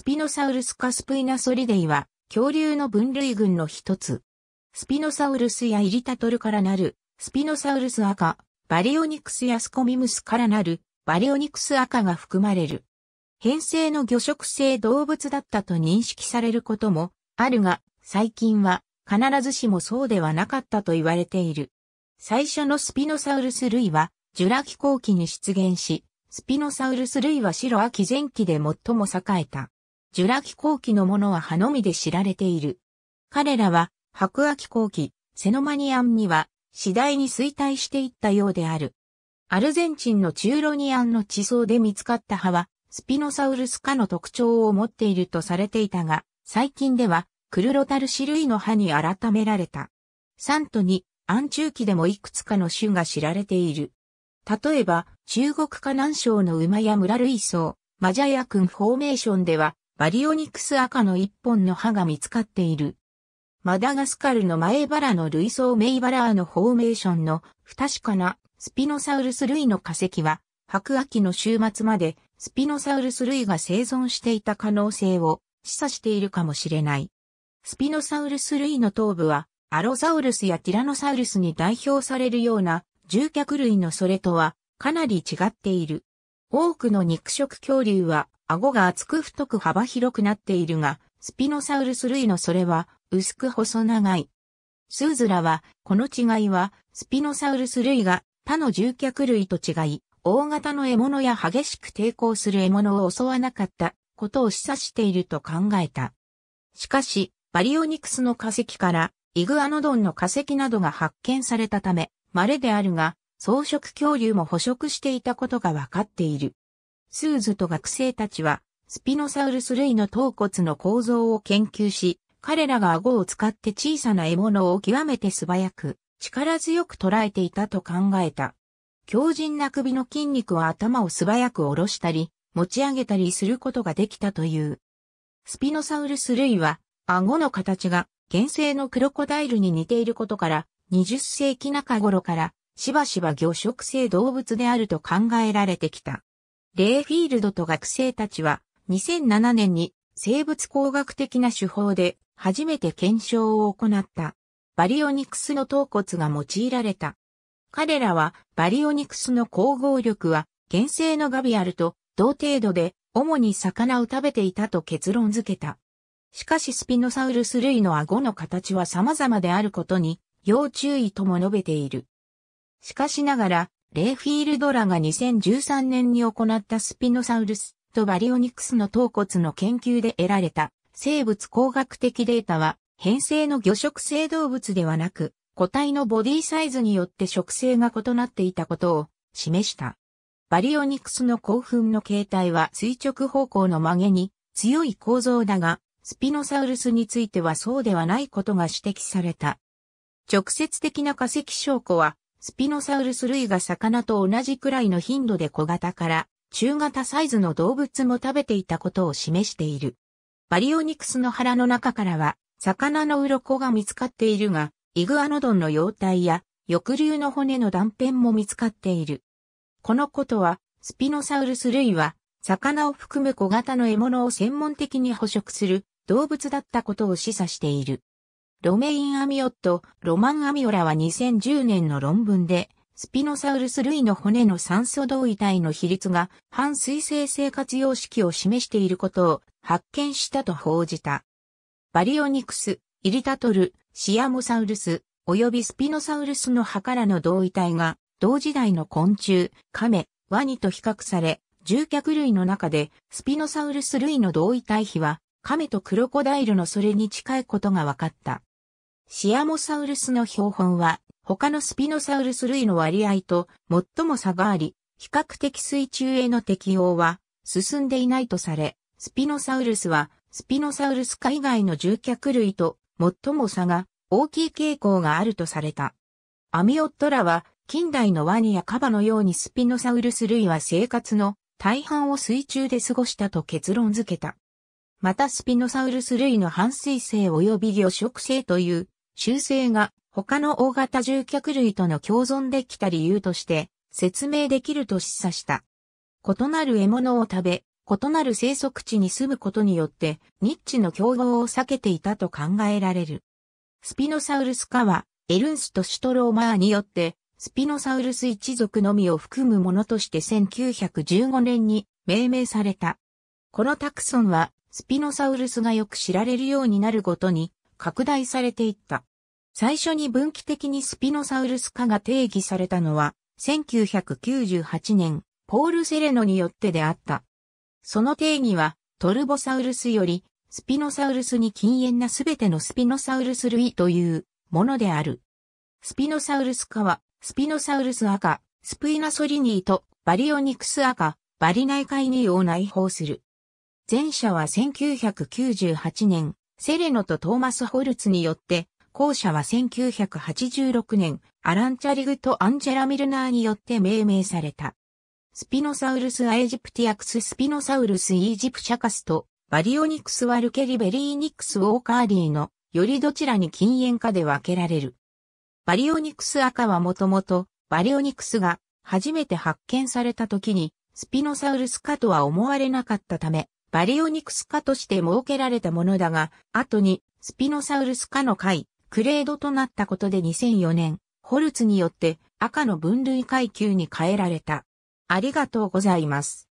スピノサウルスカスプイナソリデイは、恐竜の分類群の一つ。スピノサウルスやイリタトルからなる、スピノサウルス赤、バリオニクスやスコミムスからなる、バリオニクス赤が含まれる。変性の魚食性動物だったと認識されることもあるが、最近は必ずしもそうではなかったと言われている。最初のスピノサウルス類は、ジュラ紀後期に出現し、スピノサウルス類は白秋前期で最も栄えた。ジュラ紀後期のものは葉のみで知られている。彼らは、白亜紀後期、セノマニアンには、次第に衰退していったようである。アルゼンチンのチューロニアンの地層で見つかった葉は、スピノサウルス科の特徴を持っているとされていたが、最近では、クルロタルシ類の葉に改められた。サントに、暗中期でもいくつかの種が知られている。例えば、中国河南省の馬や村類層、マジャヤ君フォーメーションでは、バリオニクス赤の一本の歯が見つかっている。マダガスカルの前原の類層メイバラーのフォーメーションの不確かなスピノサウルス類の化石は、白亜紀の終末までスピノサウルス類が生存していた可能性を示唆しているかもしれない。スピノサウルス類の頭部は、アロザウルスやティラノサウルスに代表されるような獣脚類のそれとはかなり違っている。多くの肉食恐竜は顎が厚く太く幅広くなっているが、スピノサウルス類のそれは薄く細長い。スーズラは、この違いは、スピノサウルス類が他の獣脚類と違い、大型の獲物や激しく抵抗する獲物を襲わなかったことを示唆していると考えた。しかし、バリオニクスの化石からイグアノドンの化石などが発見されたため、稀であるが、草食恐竜も捕食していたことがわかっている。スーズと学生たちは、スピノサウルス類の頭骨の構造を研究し、彼らが顎を使って小さな獲物を極めて素早く、力強く捉えていたと考えた。強靭な首の筋肉は頭を素早く下ろしたり、持ち上げたりすることができたという。スピノサウルス類は、顎の形が原生のクロコダイルに似ていることから、20世紀中頃からしばしば魚食性動物であると考えられてきた。レイフィールドと学生たちは2007年に生物工学的な手法で初めて検証を行った。バリオニクスの頭骨が用いられた。彼らはバリオニクスの光合力は原生のガビアルと同程度で主に魚を食べていたと結論付けた。しかしスピノサウルス類の顎の形は様々であることに要注意とも述べている。しかしながらレイフィールドラが2013年に行ったスピノサウルスとバリオニクスの頭骨の研究で得られた生物工学的データは変性の魚食性動物ではなく個体のボディサイズによって食性が異なっていたことを示した。バリオニクスの興奮の形態は垂直方向の曲げに強い構造だが、スピノサウルスについてはそうではないことが指摘された。直接的な化石証拠はスピノサウルス類が魚と同じくらいの頻度で小型から中型サイズの動物も食べていたことを示している。バリオニクスの腹の中からは魚の鱗が見つかっているが、イグアノドンの容体や翼竜の骨の断片も見つかっている。このことは、スピノサウルス類は、魚を含む小型の獲物を専門的に捕食する動物だったことを示唆している。ロメイン・アミオット、ロマン・アミオラは2010年の論文で、スピノサウルス類の骨の酸素同位体の比率が反水性生活様式を示していることを発見したと報じた。バリオニクス、イリタトル、シアモサウルス、及びスピノサウルスの歯からの同位体が、同時代の昆虫、カメ、ワニと比較され、獣脚類の中で、スピノサウルス類の同位体比は、カメとクロコダイルのそれに近いことが分かった。シアモサウルスの標本は、他のスピノサウルス類の割合と最も差があり、比較的水中への適応は進んでいないとされ、スピノサウルスはスピノサウルス海以外の獣脚類と最も差が大きい傾向があるとされた。アミオットラは近代のワニやカバのようにスピノサウルス類は生活の大半を水中で過ごしたと結論付けた。またスピノサウルス類の半水性及び魚食性という中性が他の大型獣脚類との共存できた理由として説明できると示唆した。異なる獲物を食べ、異なる生息地に住むことによって、ニッチの競合を避けていたと考えられる。スピノサウルス科は、エルンスとシュトローマーによって、スピノサウルス一族のみを含むものとして1915年に命名された。このタクソンは、スピノサウルスがよく知られるようになるごとに、拡大されていった。最初に分岐的にスピノサウルス化が定義されたのは、1998年、ポール・セレノによってであった。その定義は、トルボサウルスより、スピノサウルスに禁煙なすべてのスピノサウルス類というものである。スピノサウルス化は、スピノサウルス赤、スプイナソリニーとバリオニクス赤、バリナイカイニーを内包する。前者は1998年、セレノとトーマス・ホルツによって、後者は1986年、アラン・チャリグとアンジェラ・ミルナーによって命名された。スピノサウルス・アエジプティアクス・スピノサウルス・イージプシャカスと、バリオニクス・ワルケリ・ベリーニクス・ウォーカーリーの、よりどちらに禁煙かで分けられる。バリオニクス赤はもともと、バリオニクスが初めて発見された時に、スピノサウルスかとは思われなかったため、バリオニクス科として設けられたものだが、後にスピノサウルス科の会、クレードとなったことで2004年、ホルツによって赤の分類階級に変えられた。ありがとうございます。